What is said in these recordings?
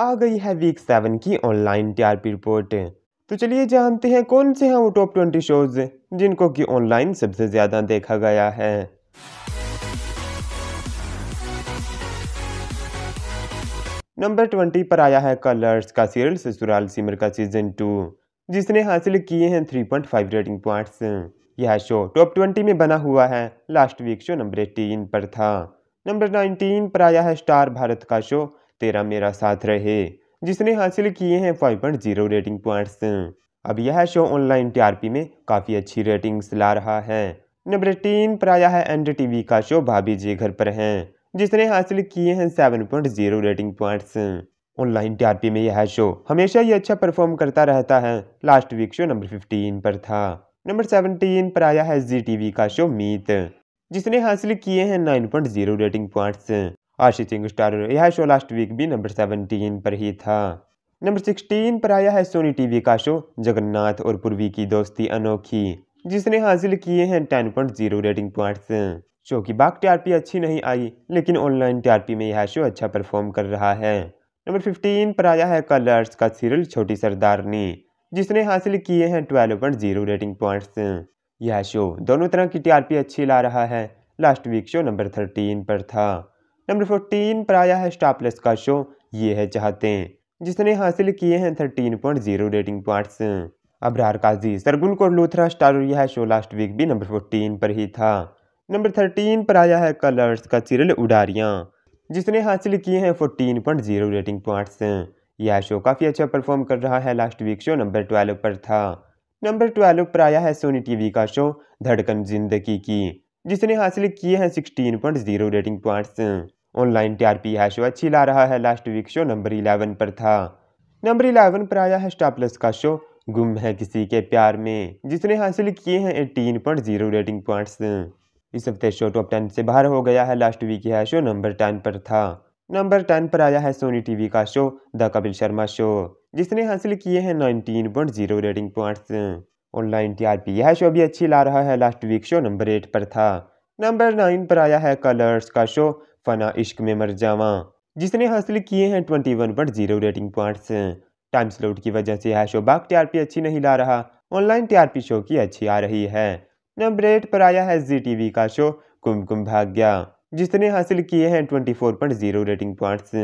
आ गई है week seven की ऑनलाइन टीआरपी रिपोर्ट तो चलिए जानते हैं कौन से हैं वो टॉप ट्वेंटी शोज जिनको कि ऑनलाइन सबसे ज़्यादा देखा गया है नंबर ट्वेंटी पर आया है कलर्स का सीरियल ससुराल सिमर का सीजन टू जिसने हासिल किए हैं three point five rating points यह शो टॉप ट्वेंटी में बना हुआ है last week show number eighteen पर था नंबर नाइनटीन पर आया है स्टार भारत का शो तेरा मेरा साथ रहे जिसने हासिल किए हैं five point zero rating points अब यह शो ऑनलाइन टीआरपी में काफ़ी अच्छी रेटिंग्स ला रहा है नंबर तीन प्राय है एंड टीवी का शो भाभी जी घर पर हैं जिसने हासिल किए हैं seven point zero rating points online TRP में यह शो हमेशा ही अच्छा परफॉर्म करता रहता है last week show number fifteen पर था नंबर सेवनटीन पर आया है जी टीवी का शो मीत जिसने हासिल किए हैं nine point zero rating points Ashish Singh star यह शो लास्ट वीक भी नंबर सेवनटीन पर ही था नंबर सिक्सटीन पर आया है सोनी टीवी का शो जगन्नाथ और पूर्वी की दोस्ती अनोखी जिसने हासिल किए हैं ten point zero rating points show की बाग टीआरपी अच्छी नहीं आई लेकिन ऑनलाइन टीआरपी में यह शो अच्छा परफॉर्म कर रहा है नंबर फिफ्टीन पर आया है कलर्स का सीरियल छोटी सरदारनी जिसने हासिल किए हैं twelve point zero rating points यह शो दोनों तरह की टीआरपी अच्छी ला रहा है last week show number thirteen पर था नंबर फोर्टीन पर आया है स्टापलेस का शो ये है चाहते हैं जिसने हासिल किए हैं thirteen point zero rating points Abrar Qazi Sargun को लूथरा स्टार यह शो लास्ट वीक भी नंबर फोर्टीन पर ही था नंबर थर्टीन पर आया है कलर्स का सीरियल उडारियाँ जिसने हासिल किए हैं fourteen point zero rating points यह शो काफ़ी अच्छा परफॉर्म कर रहा है last week show number twelve पर था नंबर ट्वेल्व पर आया है सोनी टीवी का शो धड़कन जिंदगी की जिसने हासिल किए हैं sixteen point zero rating points online TRP है शो अच्छी ला रहा है last week show number eleven पर था नंबर इलेवन पर आया है स्टार प्लस का शो गुम है किसी के प्यार में जिसने हासिल किए हैं eighteen point zero rating points इस हफ्ते शो टॉप टेन से बाहर हो गया है लास्ट वीक यह शो नंबर टेन पर था नंबर टेन पर आया है सोनी टीवी का show the Kapil Sharma show जिसने हासिल किए हैं nineteen point zero rating points online TRP यह शो भी अच्छी ला रहा है last week show number eight पर था नंबर नाइन पर आया है कलर्स का शो फना इश्क में मर जावा जिसने हासिल किए हैं ट्वेंटी वन पर zero rating points time slot की वजह से यह शो बाग टीआरपी अच्छी नहीं ला रहा ऑनलाइन टीआरपी शो की अच्छी आ रही है नंबर एट पर आया है जी टीवी का शो कुमकुम कुम भाग्या जिसने हासिल किए हैं twenty four point zero rating points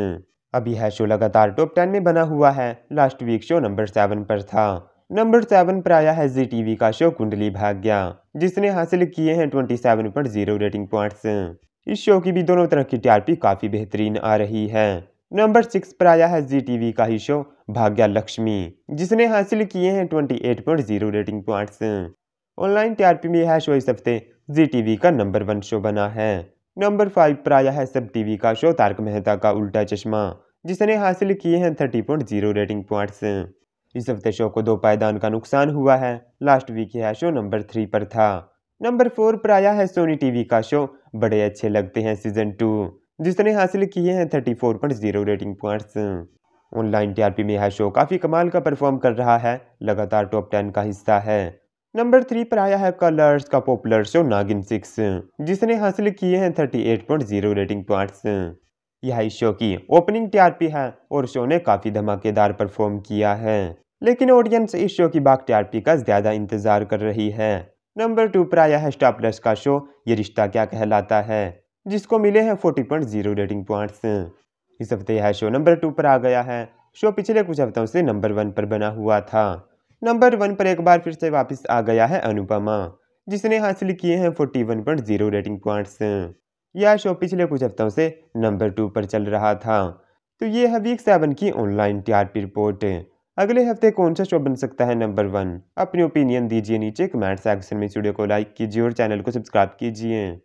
अभी यह शो लगातार टॉप टेन में बना हुआ है last week show number seven पर था नंबर सेवन पर आया है जी टीवी का शो कुंडली भाग्या जिसने हासिल किए हैं twenty seven point zero rating points इस शो की भी दोनों तरह की टीआरपी काफी बेहतरीन आ रही है नंबर सिक्स पर आया है जी टीवी का ही शो भाग्या लक्ष्मी जिसने हासिल किए हैं twenty eight point zero rating points online TRP में यह शो इस हफ्ते जी टीवी का नंबर वन शो बना है नंबर फाइव पर आया है सब टीवी का शो तारक मेहता का उल्टा चश्मा जिसने हासिल किए हैं thirty point zero rating points इस हफ्ते शो को दो पायदान का नुकसान हुआ है लास्ट वीक यह शो नंबर थ्री पर था नंबर फोर पर आया है सोनी टीवी का शो बड़े अच्छे लगते हैं सीजन टू जिसने हासिल किए हैं thirty four point zero rating points online TRP में यह शो काफ़ी कमाल का परफॉर्म कर रहा है लगातार टॉप टेन का हिस्सा है नंबर थ्री पर आया है कलर्स का पॉपुलर शो नागिन सिक्स जिसने हासिल किए हैं thirty eight point zero rating points यह इस शो की ओपनिंग टीआरपी है और शो ने काफ़ी धमाकेदार परफॉर्म किया है लेकिन ऑडियंस इस शो की बाग टीआरपी का ज़्यादा इंतजार कर रही है नंबर टू पर आया है स्टार प्लस का शो ये रिश्ता क्या कहलाता है जिसको मिले हैं forty point zero rating point इस हफ्ते यह शो नंबर टू पर आ गया है शो पिछले कुछ हफ्तों से नंबर वन पर बना हुआ था नंबर वन पर एक बार फिर से वापस आ गया है अनुपमा जिसने हासिल किए हैं forty one point zero rating points यह शो पिछले कुछ हफ्तों से नंबर टू पर चल रहा था तो ये है वीक सेवन की ऑनलाइन टीआरपी रिपोर्ट अगले हफ्ते कौन सा शो बन सकता है नंबर वन अपनी ओपिनियन दीजिए नीचे कमेंट सेक्शन में वीडियो को लाइक कीजिए और चैनल को सब्सक्राइब कीजिए